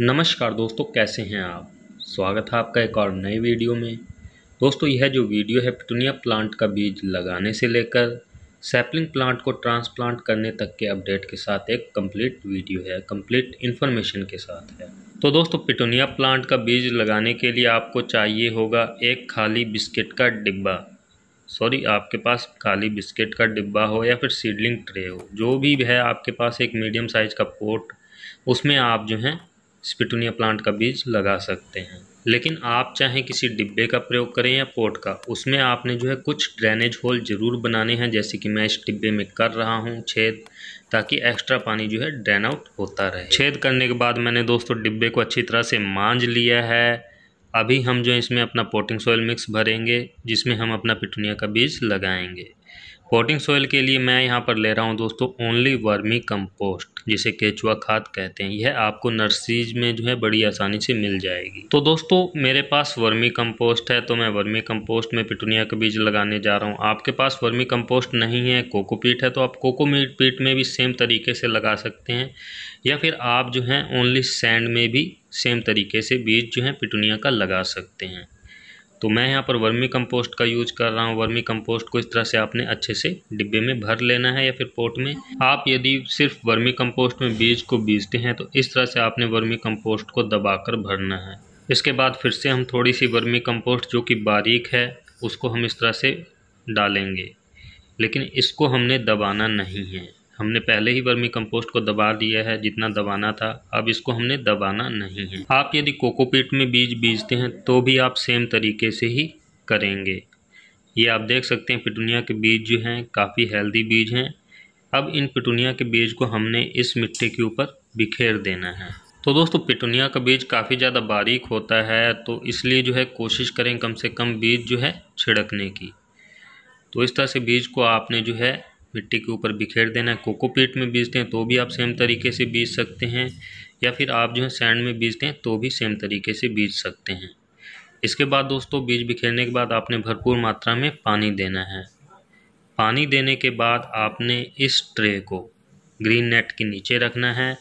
नमस्कार दोस्तों कैसे हैं आप स्वागत है आपका एक और नए वीडियो में दोस्तों यह जो वीडियो है पिटूनिया प्लांट का बीज लगाने से लेकर सैपलिंग प्लांट को ट्रांसप्लांट करने तक के अपडेट के साथ एक कंप्लीट वीडियो है कंप्लीट इन्फॉर्मेशन के साथ है तो दोस्तों पिटूनिया प्लांट का बीज लगाने के लिए आपको चाहिए होगा एक खाली बिस्किट का डिब्बा सॉरी आपके पास खाली बिस्किट का डिब्बा हो या फिर सीडलिंग ट्रे हो जो भी है आपके पास एक मीडियम साइज़ का पोट उसमें आप जो हैं स्पिटूनिया प्लांट का बीज लगा सकते हैं लेकिन आप चाहे किसी डिब्बे का प्रयोग करें या पोट का उसमें आपने जो है कुछ ड्रेनेज होल ज़रूर बनाने हैं जैसे कि मैं इस डिब्बे में कर रहा हूँ छेद ताकि एक्स्ट्रा पानी जो है ड्रेन आउट होता रहे छेद करने के बाद मैंने दोस्तों डिब्बे को अच्छी तरह से मांझ लिया है अभी हम जो इसमें अपना पोटिंग सॉयल मिक्स भरेंगे जिसमें हम अपना पिटूनिया का बीज लगाएंगे पोटिंग सॉयल के लिए मैं यहाँ पर ले रहा हूँ दोस्तों ओनली वर्मी कंपोस्ट जिसे केचुआ खाद कहते हैं यह आपको नर्सरीज में जो है बड़ी आसानी से मिल जाएगी तो दोस्तों मेरे पास वर्मी कंपोस्ट है तो मैं वर्मी कंपोस्ट में पिटूनिया का बीज लगाने जा रहा हूँ आपके पास वर्मी कंपोस्ट नहीं है कोकोपीट है तो आप कोकोपीट में भी सेम तरीके से लगा सकते हैं या फिर आप जो हैं ओनली सैंड में भी सेम तरीके से बीज जो है पिटूनिया का लगा सकते हैं तो मैं यहाँ पर वर्मी कंपोस्ट का यूज कर रहा हूँ वर्मी कंपोस्ट को इस तरह से आपने अच्छे से डिब्बे में भर लेना है या फिर पोट में आप यदि सिर्फ वर्मी कंपोस्ट में बीज को बीजते हैं तो इस तरह से आपने वर्मी कंपोस्ट को दबाकर भरना है इसके बाद फिर से हम थोड़ी सी वर्मी कंपोस्ट जो कि बारीक है उसको हम इस तरह से डालेंगे लेकिन इसको हमने दबाना नहीं है हमने पहले ही वर्मी कंपोस्ट को दबा दिया है जितना दबाना था अब इसको हमने दबाना नहीं है आप यदि कोकोपीट में बीज बीजते हैं तो भी आप सेम तरीके से ही करेंगे ये आप देख सकते हैं पिटूनिया के बीज जो हैं काफ़ी हेल्दी बीज हैं अब इन पिटूनिया के बीज को हमने इस मिट्टी के ऊपर बिखेर देना है तो दोस्तों पिटूनिया का बीज काफ़ी ज़्यादा बारीक होता है तो इसलिए जो है कोशिश करें कम से कम बीज जो है छिड़कने की तो इस तरह से बीज को आपने जो है मिट्टी के ऊपर बिखेर देना है कोकोपीट में बीजते हैं तो भी आप सेम तरीके से बीज सकते हैं या फिर आप जो है सैंड में बीजते हैं तो भी सेम तरीके से बीज सकते हैं इसके बाद दोस्तों बीज बिखेरने के बाद आपने भरपूर मात्रा में पानी देना है पानी देने के बाद आपने इस ट्रे को ग्रीन नेट के नीचे रखना है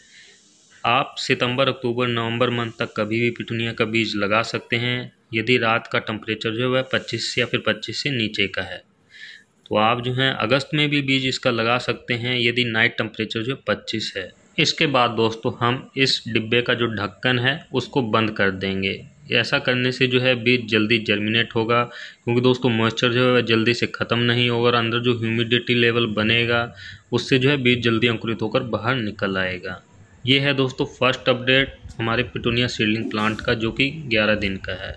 आप सितंबर अक्टूबर नवंबर मंथ तक कभी भी पिटूनिया का बीज लगा सकते हैं यदि रात का टेम्परेचर जो है वह 25 या फिर 25 से नीचे का है तो आप जो हैं अगस्त में भी बीज इसका लगा सकते हैं यदि नाइट टेम्परेचर जो पच्चीस है इसके बाद दोस्तों हम इस डिब्बे का जो ढक्कन है उसको बंद कर देंगे ऐसा करने से जो है बीज जल्दी जर्मिनेट होगा क्योंकि दोस्तों मॉइस्चर जो है जल्दी से ख़त्म नहीं होगा और अंदर जो ह्यूमिडिटी लेवल बनेगा उससे जो है बीज जल्दी अंकुरित होकर बाहर निकल आएगा ये है दोस्तों फर्स्ट अपडेट हमारे पिटूनिया सीडलिंग प्लांट का जो कि 11 दिन का है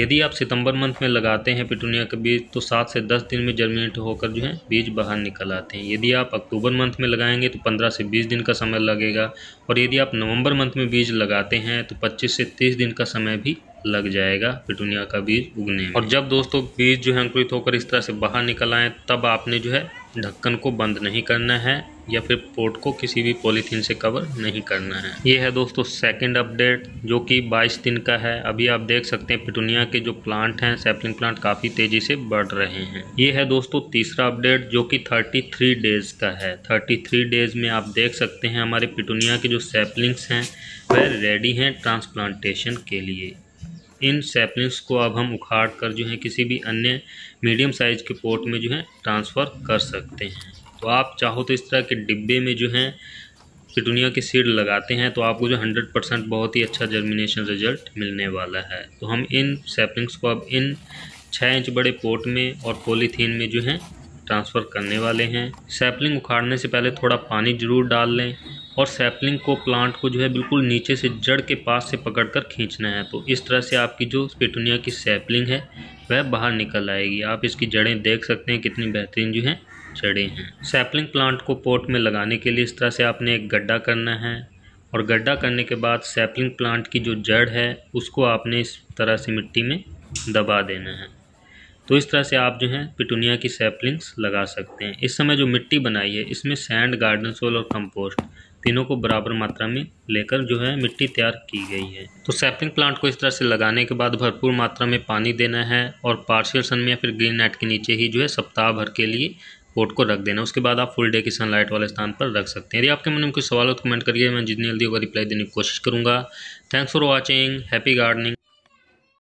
यदि आप सितंबर मंथ में लगाते हैं पिटूनिया का बीज तो सात से दस दिन में जर्मिनेट होकर जो है बीज बाहर निकल आते हैं यदि आप अक्टूबर मंथ में लगाएंगे तो पंद्रह से बीस दिन का समय लगेगा और यदि आप नवंबर मंथ में बीज लगाते हैं तो पच्चीस से तीस दिन का समय भी लग जाएगा पिटूनिया का बीज उगने में और जब दोस्तों बीज जो है अंकुरित होकर इस तरह से बाहर निकल आए तब आपने जो है ढक्कन को बंद नहीं करना है या फिर पोर्ट को किसी भी पॉलीथीन से कवर नहीं करना है ये है दोस्तों सेकंड अपडेट जो कि 22 दिन का है अभी आप देख सकते हैं पिटुनिया के जो प्लांट हैं सैपलिंग प्लांट काफ़ी तेज़ी से बढ़ रहे हैं ये है दोस्तों तीसरा अपडेट जो कि 33 डेज़ का है 33 डेज़ में आप देख सकते हैं हमारे पिटुनिया के जो सैपलिंग्स हैं वह रेडी हैं ट्रांसप्लांटेशन के लिए इन सैपलिंग्स को अब हम उखाड़ कर जो है किसी भी अन्य मीडियम साइज़ के पोर्ट में जो है ट्रांसफ़र कर सकते हैं तो आप चाहो तो इस तरह के डिब्बे में जो हैं पिटूनिया के सीड लगाते हैं तो आपको जो 100 परसेंट बहुत ही अच्छा जर्मिनेशन रिजल्ट मिलने वाला है तो हम इन सैपलिंग्स को अब इन छः इंच बड़े पोट में और पोलीथीन में जो है ट्रांसफ़र करने वाले हैं सैपलिंग उखाड़ने से पहले थोड़ा पानी ज़रूर डाल लें और सैपलिंग को प्लांट को जो है बिल्कुल नीचे से जड़ के पास से पकड़कर खींचना है तो इस तरह से आपकी जो पिटूनिया की सैपलिंग है वह बाहर निकल आएगी आप इसकी जड़ें देख सकते हैं कितनी बेहतरीन जो हैं चढ़े हैं सैपलिंग प्लांट को पोर्ट में लगाने के लिए इस तरह से आपने एक गड्ढा करना है और गड्ढा करने के बाद सैपलिंग प्लांट की जो जड़ है उसको आपने इस तरह से मिट्टी में दबा देना है तो इस तरह से आप जो है पिटूनिया की सैपलिंग्स लगा सकते हैं इस समय जो मिट्टी बनाई है इसमें सैंड गार्डन सोल और कंपोस्ट तीनों को बराबर मात्रा में लेकर जो है मिट्टी तैयार की गई है तो सैपलिंग प्लांट को इस तरह से लगाने के बाद भरपूर मात्रा में पानी देना है और पार्शियल सन में या फिर ग्रीन नेट के नीचे ही जो है सप्ताह भर के लिए पोर्ट को रख देना उसके बाद आप फुल डे की सनलाइट वाले स्थान पर रख सकते हैं यदि आपके मन में कुछ सवाल हो तो कमेंट करिए मैं जितनी जल्दी होगा रिप्लाई देने की कोशिश करूँगा thanks for watching happy gardening